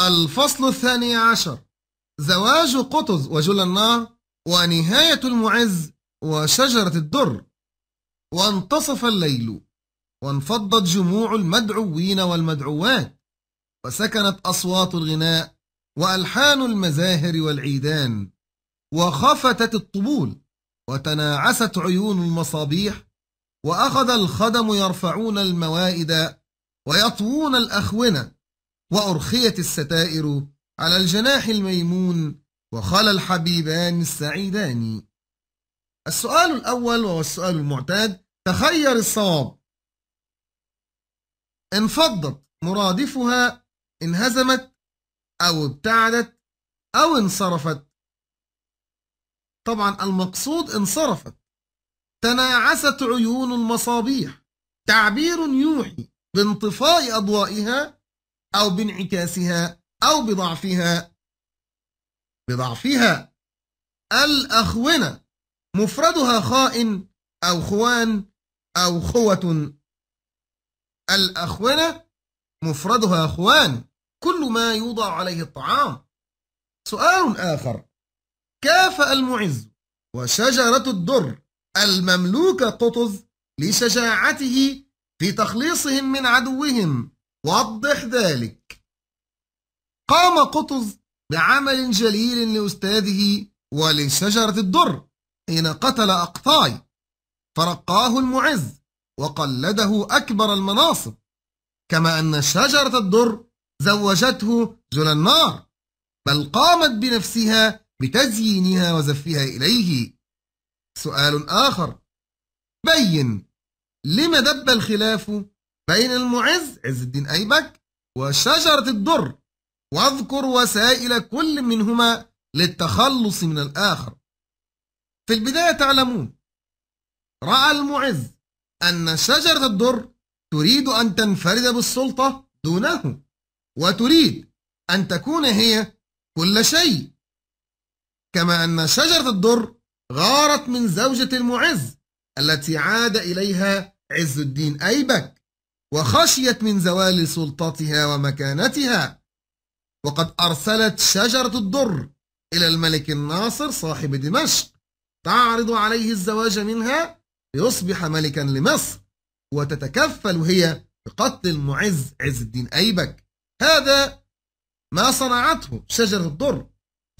الفصل الثاني عشر زواج قطز وجل النار ونهاية المعز وشجرة الدر وانتصف الليل وانفضت جموع المدعوين والمدعوات وسكنت أصوات الغناء وألحان المزاهر والعيدان وخفتت الطبول وتناعست عيون المصابيح وأخذ الخدم يرفعون الموائد ويطوون الأخونة وأرخيت الستائر على الجناح الميمون وخلى الحبيبان السعيدان السؤال الأول وهو السؤال المعتاد تخير الصواب انفضت مرادفها انهزمت أو ابتعدت أو انصرفت طبعا المقصود انصرفت تناعست عيون المصابيح تعبير يوحي بانطفاء أضوائها أو بانعكاسها أو بضعفها بضعفها الأخونة مفردها خائن أو خوان أو خوة الأخونة مفردها خوان كل ما يوضع عليه الطعام سؤال آخر كافأ المعز وشجرة الدر المملوك قطز لشجاعته في تخليصهم من عدوهم وضح ذلك قام قطز بعمل جليل لأستاذه ولشجرة الدر حين قتل أقطاي فرقاه المعز وقلده أكبر المناصب كما أن شجرة الدر زوجته زل النار بل قامت بنفسها بتزيينها وزفها إليه سؤال آخر بين لم دب الخلاف بين المعز عز الدين أيبك وشجرة الدر واذكر وسائل كل منهما للتخلص من الآخر في البداية تعلمون رأى المعز أن شجرة الدر تريد أن تنفرد بالسلطة دونه وتريد أن تكون هي كل شيء كما أن شجرة الدر غارت من زوجة المعز التي عاد إليها عز الدين أيبك وخشيت من زوال سلطتها ومكانتها وقد أرسلت شجرة الدر إلى الملك الناصر صاحب دمشق تعرض عليه الزواج منها ليصبح ملكا لمصر وتتكفل هي بقتل المعز عز الدين أيبك هذا ما صنعته شجرة الدر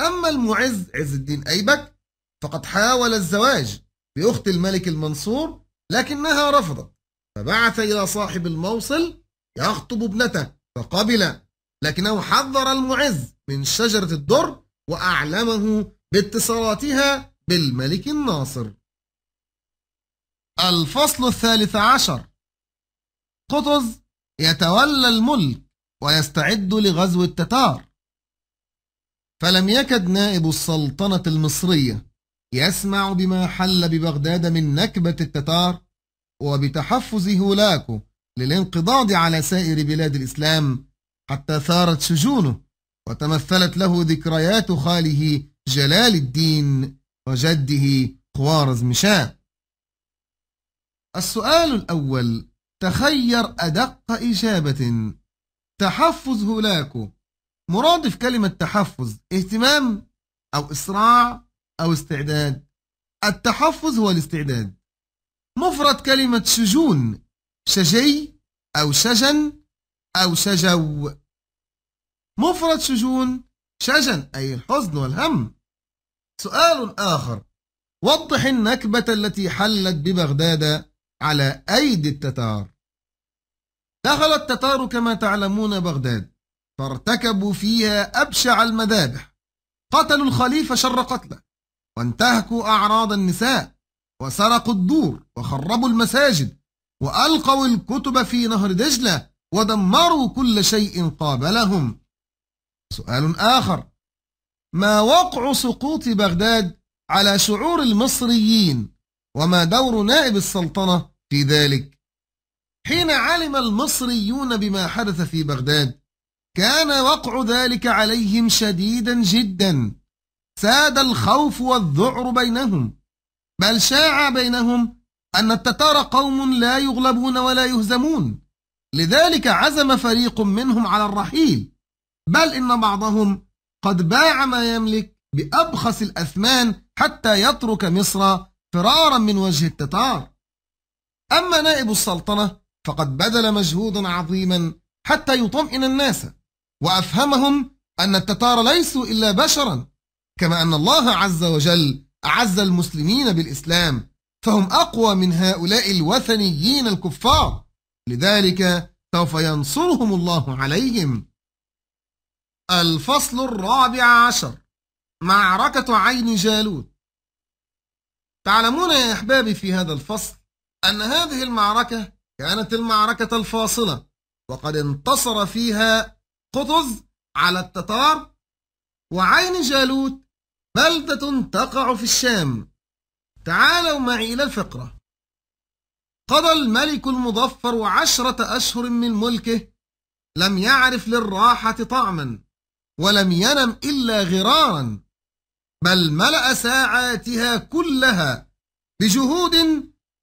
أما المعز عز الدين أيبك فقد حاول الزواج بأخت الملك المنصور لكنها رفضت فبعث إلى صاحب الموصل يخطب ابنته فقبل لكنه حذر المعز من شجرة الدر وأعلمه باتصالاتها بالملك الناصر الفصل الثالث عشر قطز يتولى الملك ويستعد لغزو التتار فلم يكد نائب السلطنة المصرية يسمع بما حل ببغداد من نكبة التتار وبتحفز هولاكو للانقضاض على سائر بلاد الإسلام حتى ثارت شجونه وتمثلت له ذكريات خاله جلال الدين وجده خوارزم شاه السؤال الأول تخير أدق إجابة تحفز هولاكو مرادف كلمة تحفز اهتمام أو إسراع أو استعداد التحفز هو الاستعداد مفرد كلمة سجون سجي أو سجن أو سجو مفرد سجون سجن أي الحزن والهم سؤال آخر وضح النكبة التي حلت ببغداد على أيدي التتار دخل التتار كما تعلمون بغداد فارتكبوا فيها أبشع المذابح قتلوا الخليفة شر قتله وانتهكوا أعراض النساء وسرقوا الدور وخربوا المساجد وألقوا الكتب في نهر دجلة ودمروا كل شيء قابلهم سؤال آخر ما وقع سقوط بغداد على شعور المصريين وما دور نائب السلطنة في ذلك حين علم المصريون بما حدث في بغداد كان وقع ذلك عليهم شديدا جدا ساد الخوف والذعر بينهم بل شاع بينهم أن التتار قوم لا يغلبون ولا يهزمون لذلك عزم فريق منهم على الرحيل بل إن بعضهم قد باع ما يملك بأبخس الأثمان حتى يترك مصر فرارا من وجه التتار أما نائب السلطنة فقد بذل مجهودا عظيما حتى يطمئن الناس وأفهمهم أن التتار ليسوا إلا بشرا كما أن الله عز وجل أعز المسلمين بالإسلام فهم أقوى من هؤلاء الوثنيين الكفار لذلك سوف ينصرهم الله عليهم الفصل الرابع عشر معركة عين جالوت تعلمون يا أحبابي في هذا الفصل أن هذه المعركة كانت المعركة الفاصلة وقد انتصر فيها قطز على التتار وعين جالوت بلدة تقع في الشام تعالوا معي إلى الفقرة قضى الملك المظفر عشرة أشهر من ملكه لم يعرف للراحة طعما ولم ينم إلا غرارا بل ملأ ساعاتها كلها بجهود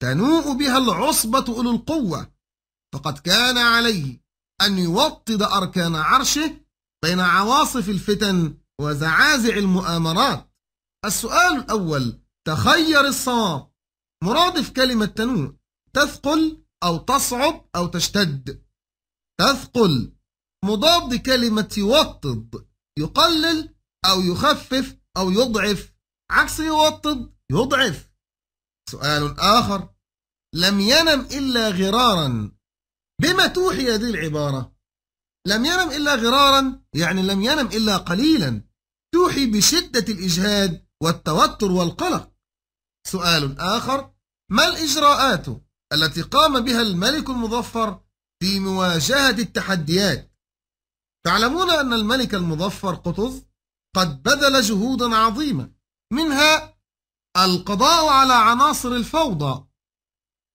تنوء بها العصبة أولو القوة فقد كان عليه أن يوطد أركان عرشه بين عواصف الفتن وزعازع المؤامرات السؤال الأول تخير الصواب مرادف كلمة تنوء تثقل أو تصعب أو تشتد تثقل مضاد كلمة يوطد يقلل أو يخفف أو يضعف عكس يوطد يضعف سؤال آخر لم ينم إلا غرارا بما توحي هذه العبارة لم ينم إلا غرارا يعني لم ينم إلا قليلا توحي بشدة الإجهاد والتوتر والقلق سؤال آخر ما الإجراءات التي قام بها الملك المظفر في مواجهة التحديات تعلمون أن الملك المظفر قطز قد بذل جهودا عظيمة منها القضاء على عناصر الفوضى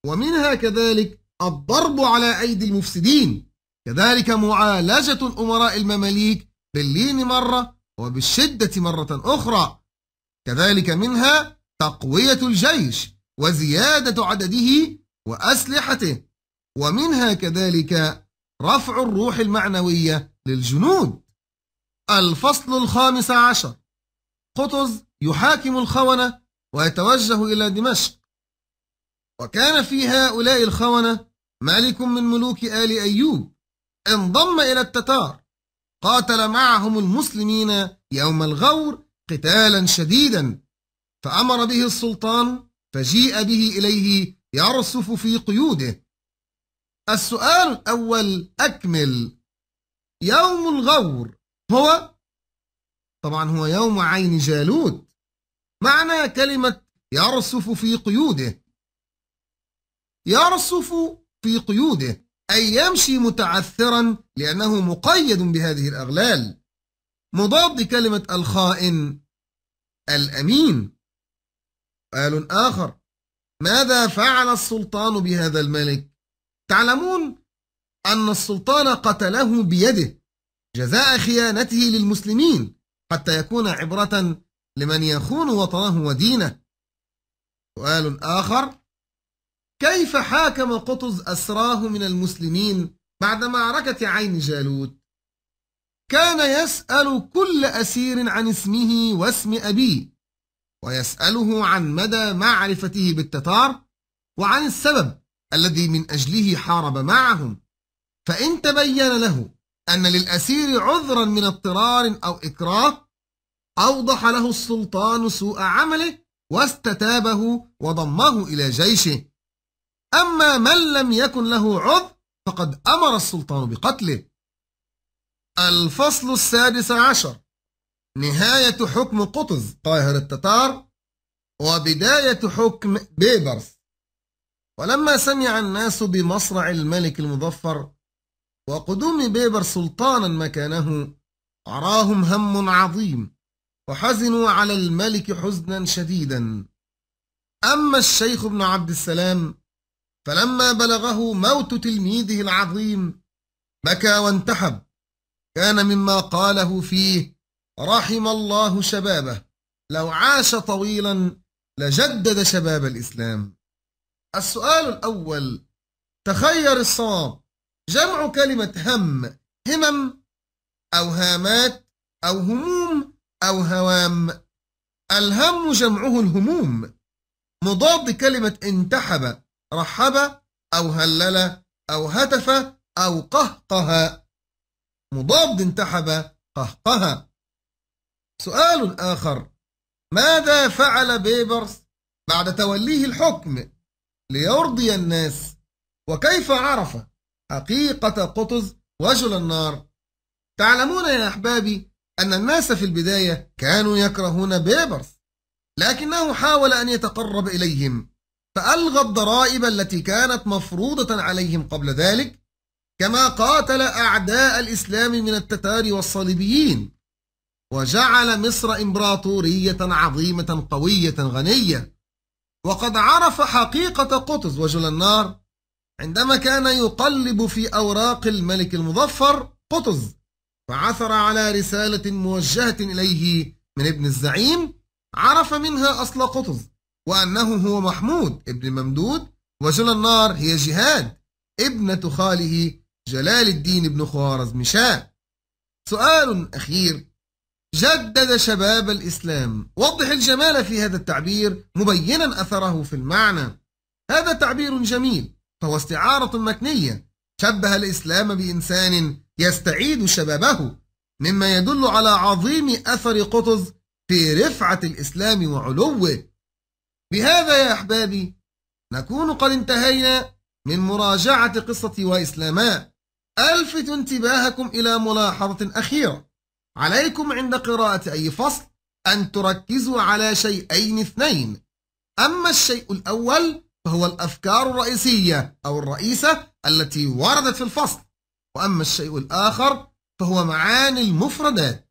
ومنها كذلك الضرب على أيدي المفسدين كذلك معالجة الأمراء المماليك باللين مرة وبالشدة مرة أخرى كذلك منها تقوية الجيش وزيادة عدده وأسلحته ومنها كذلك رفع الروح المعنوية للجنود الفصل الخامس عشر قطز يحاكم الخونة ويتوجه إلى دمشق وكان في هؤلاء الخونة ملك من ملوك آل أيوب انضم إلى التتار قاتل معهم المسلمين يوم الغور قتالا شديدا فأمر به السلطان فجيء به إليه يرصف في قيوده السؤال الأول أكمل يوم الغور هو طبعا هو يوم عين جالوت معنى كلمة يرصف في قيوده يرصف في قيوده أي يمشي متعثرا لأنه مقيد بهذه الأغلال مضاد لكلمة الخائن الأمين قال آخر ماذا فعل السلطان بهذا الملك تعلمون أن السلطان قتله بيده جزاء خيانته للمسلمين حتى يكون عبرة لمن يخون وطنه ودينه سؤال آخر كيف حاكم قطز أسراه من المسلمين بعد معركة عين جالوت كان يسأل كل أسير عن اسمه واسم أبيه ويسأله عن مدى معرفته بالتتار وعن السبب الذي من أجله حارب معهم فإن تبين له أن للأسير عذرا من اضطرار أو إكراه أوضح له السلطان سوء عمله واستتابه وضمه إلى جيشه أما من لم يكن له عذر فقد أمر السلطان بقتله الفصل السادس عشر نهاية حكم قطز قاهر التتار وبداية حكم بيبرس ولما سمع الناس بمصرع الملك المظفر وقدوم بيبر سلطانا مكانه عراهم هم عظيم وحزنوا على الملك حزنا شديدا أما الشيخ ابن عبد السلام فلما بلغه موت تلميذه العظيم بكى وانتحب كان مما قاله فيه رحم الله شبابه لو عاش طويلا لجدد شباب الإسلام السؤال الأول تخير الصواب جمع كلمة هم همم أو هامات أو هموم أو هوام الهم جمعه الهموم مضاد كلمة انتحب رحب أو هلل أو هتف أو قهقه مضاد انتحب قهقه سؤال آخر ماذا فعل بيبرس بعد توليه الحكم ليرضي الناس وكيف عرف حقيقة قطز وجل النار تعلمون يا أحبابي أن الناس في البداية كانوا يكرهون بيبرس لكنه حاول أن يتقرب إليهم فألغى الضرائب التي كانت مفروضة عليهم قبل ذلك كما قاتل أعداء الإسلام من التتار والصليبيين وجعل مصر إمبراطورية عظيمة قوية غنية وقد عرف حقيقة قطز وجل النار عندما كان يقلب في أوراق الملك المظفر قطز فعثر على رسالة موجهة إليه من ابن الزعيم عرف منها أصل قطز وأنه هو محمود ابن ممدود وزل النار هي جهاد ابنة خاله جلال الدين بن خوارزم شاه سؤال أخير جدد شباب الإسلام وضح الجمال في هذا التعبير مبينا أثره في المعنى هذا تعبير جميل فهو استعارة مكنية شبه الإسلام بإنسان يستعيد شبابه مما يدل على عظيم أثر قطز في رفعة الإسلام وعلوه بهذا يا أحبابي نكون قد انتهينا من مراجعة قصة وإسلاما ألفت انتباهكم إلى ملاحظة أخيرة عليكم عند قراءة أي فصل أن تركزوا على شيئين اثنين أما الشيء الأول فهو الأفكار الرئيسية أو الرئيسة التي وردت في الفصل وأما الشيء الآخر فهو معاني المفردات